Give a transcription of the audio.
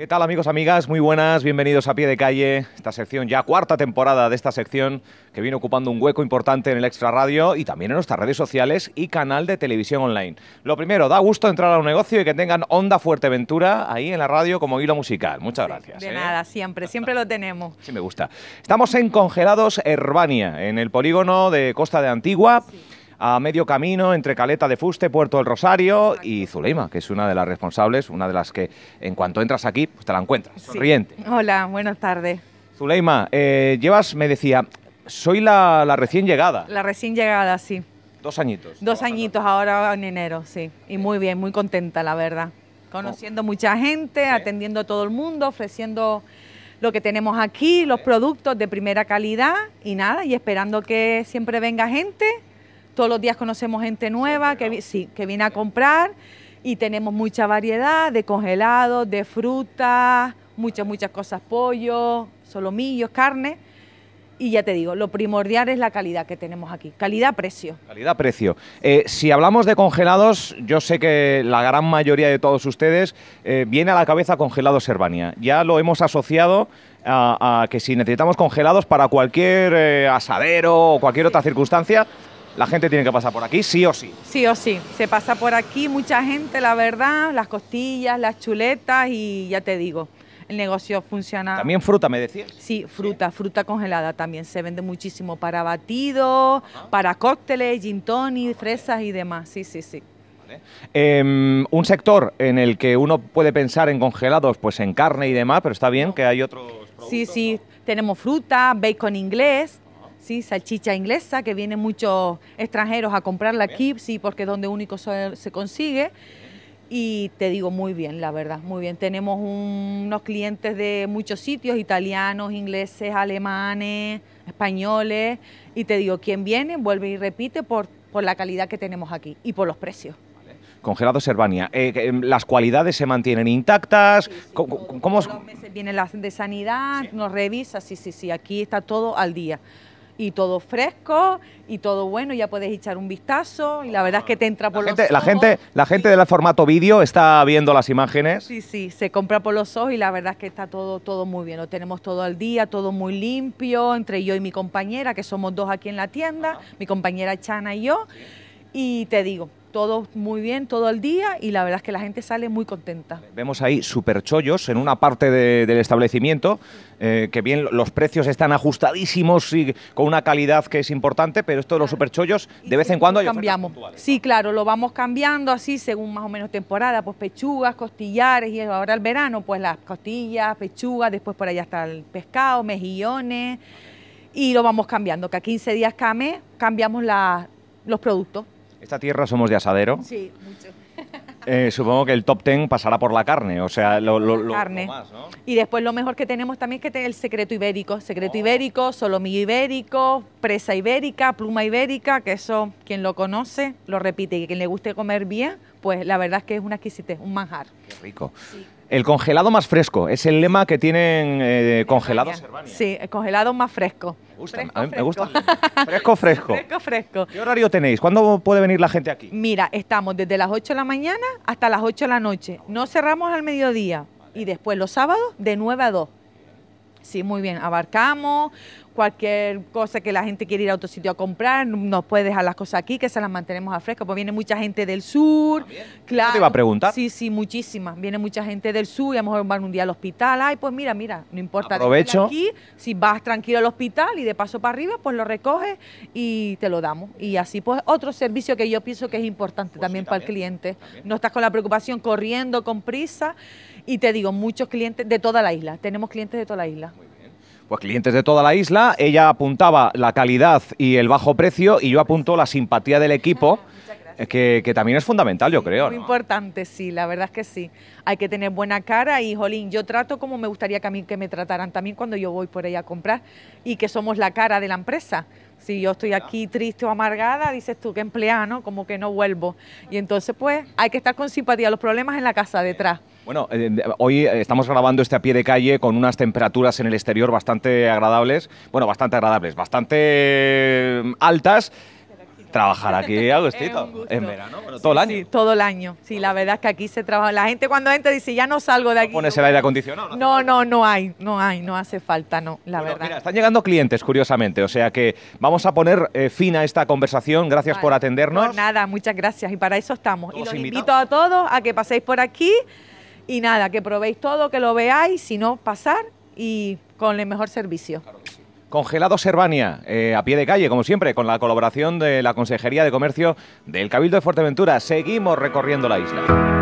¿Qué tal amigos, amigas? Muy buenas, bienvenidos a Pie de Calle, esta sección ya cuarta temporada de esta sección que viene ocupando un hueco importante en el Extra Radio y también en nuestras redes sociales y canal de televisión online. Lo primero, da gusto entrar a un negocio y que tengan Onda Fuerteventura ahí en la radio como hilo musical. Muchas gracias. De ¿eh? nada, siempre, siempre lo tenemos. Sí, me gusta. Estamos en Congelados Herbania, en el polígono de Costa de Antigua a medio camino entre Caleta de Fuste, Puerto del Rosario y Zuleima, que es una de las responsables, una de las que en cuanto entras aquí pues te la encuentras, sonriente. Hola, buenas tardes. Zuleima, eh, llevas, me decía, soy la, recién llegada. La recién llegada, sí. Dos añitos. Dos añitos ahora en enero, sí. Y muy bien, muy contenta, la verdad. Conociendo mucha gente, atendiendo a todo el mundo, ofreciendo lo que tenemos aquí, los productos de primera calidad y nada, y esperando que siempre venga gente todos los días conocemos gente nueva que, viene a comprar y tenemos mucha variedad de congelados, de frutas, muchas, muchas cosas, pollo, solomillos, carne. Y ya te digo, lo primordial es la calidad que tenemos aquí, calidad-precio. Calidad-precio. Eh, si hablamos de congelados, yo sé que la gran mayoría de todos ustedes eh, viene a la cabeza congelados Servania. Ya lo hemos asociado a, que si necesitamos congelados para cualquier eh, asadero o cualquier otra circunstancia, la gente tiene que pasar por aquí, sí o sí. Sí o sí, se pasa por aquí mucha gente, la verdad, las costillas, las chuletas y ya te digo, el negocio funciona. También fruta, me decías. Sí, fruta, fruta congelada también. Se vende muchísimo para batidos, para cócteles, gin tonic, fresas y demás. Sí, sí, sí. Em, un sector en el que uno puede pensar en congelados, pues en carne y demás, pero está bien que hay otros productos. Sí, sí, tenemos fruta, bacon inglés, Sí, salchicha inglesa, que vienen muchos extranjeros a comprarla aquí, sí, porque es donde único se, consigue. Y te digo, muy bien, la verdad, muy bien. Tenemos unos clientes de muchos sitios, italianos, ingleses, alemanes, españoles. Y te digo, quien viene, vuelve y repite por, por la calidad que tenemos aquí y por los precios. Congelado Servania, eh, em, las cualidades se mantienen intactas. ¿Cómo, viene la de sanidad, nos revisa, sí, sí, sí, aquí está todo al día y todo fresco y todo bueno, ya puedes echar un vistazo y la verdad es que te entra por los gente, ojos. La gente, la del formato vídeo está viendo las imágenes. Sí, sí, se compra por los ojos y la verdad es que está todo, todo muy bien, lo tenemos todo al día, todo muy limpio, entre yo y mi compañera, que somos dos aquí en la tienda, mi compañera Chana y yo, y te digo, todo muy bien todo el día y la verdad es que la gente sale muy contenta. Vemos ahí superchollos en una parte del establecimiento, eh, que bien los precios están ajustadísimos y con una calidad que es importante, pero esto de los superchollos de vez en cuando... Hay cambiamos. sí, claro, lo vamos cambiando así según más o menos temporada, pues pechugas, costillares y ahora el verano, pues las costillas, pechugas, después por allá está el pescado, mejillones y lo vamos cambiando, que a 15 días cada mes cambiamos los productos. Esta tierra somos de asadero. Sí, mucho. Eh, supongo que el top ten pasará por la carne, o sea, lo, Y después lo mejor que tenemos también es que el secreto ibérico, secreto oh. ibérico, solomillo ibérico, presa ibérica, pluma ibérica, que eso quien lo conoce lo repite y quien le guste comer bien, pues la verdad es que es una exquisitez, un manjar. Qué rico. El congelado más fresco, es el lema que tienen eh, congelados Sí, el congelado más fresco. Me gusta. fresco, fresco, fresco. Fresco, ¿Qué horario tenéis? ¿Cuándo puede venir la gente aquí? Mira, estamos desde las 8 de la mañana hasta las 8 de la noche. No cerramos al mediodía. Y después los sábados de 9 a 2. Sí, muy bien, abarcamos cualquier cosa que la gente quiere ir a otro sitio a comprar, nos puede dejar las cosas aquí, que se las mantenemos a fresco, pues viene mucha gente del sur. Claro. te iba a preguntar? Sí, sí, muchísimas. Viene mucha gente del sur y a lo mejor van un día al hospital. Ay, pues mira, mira, no importa. Aprovecho. Aquí, si vas tranquilo al hospital y de paso para arriba, pues lo recoges y te lo damos. Y así, pues, otro servicio que yo pienso que es importante pues también, para el cliente. No estás con la preocupación corriendo con prisa. Y te digo, muchos clientes de toda la isla. Tenemos clientes de toda la isla. Pues clientes de toda la isla, ella apuntaba la calidad y el bajo precio y yo apunto la simpatía del equipo. Eh, que, también es fundamental, yo creo. Muy importante, sí, la verdad es que sí. Hay que tener buena cara y, jolín, yo trato como me gustaría que a mí que me trataran también cuando yo voy por ahí a comprar y que somos la cara de la empresa. Si yo estoy aquí triste o amargada, dices tú que empleano ¿no? Como que no vuelvo. Y entonces, pues, hay que estar con simpatía. Los problemas en la casa detrás. Bueno, eh, hoy estamos grabando este a pie de calle con unas temperaturas en el exterior bastante agradables, bueno, bastante agradables, bastante eh, altas trabajar aquí algo en verano, todo el año. todo el año, sí, la verdad es que aquí se trabaja. La gente cuando entra dice, ya no salgo de aquí. No pones el aire acondicionado? No, no, no, hay, no hay, no hace falta, no, la verdad. Mira, están llegando clientes, curiosamente, o sea que vamos a poner eh, fin a esta conversación. Gracias por atendernos. Pues nada, muchas gracias y para eso estamos. y los invito a todos a que paséis por aquí y nada, que probéis todo, que lo veáis, si no, pasar y con el mejor servicio. Congelado Servania, eh, a pie de calle, como siempre, con la colaboración de la Consejería de Comercio del Cabildo de Fuerteventura. Seguimos recorriendo la isla.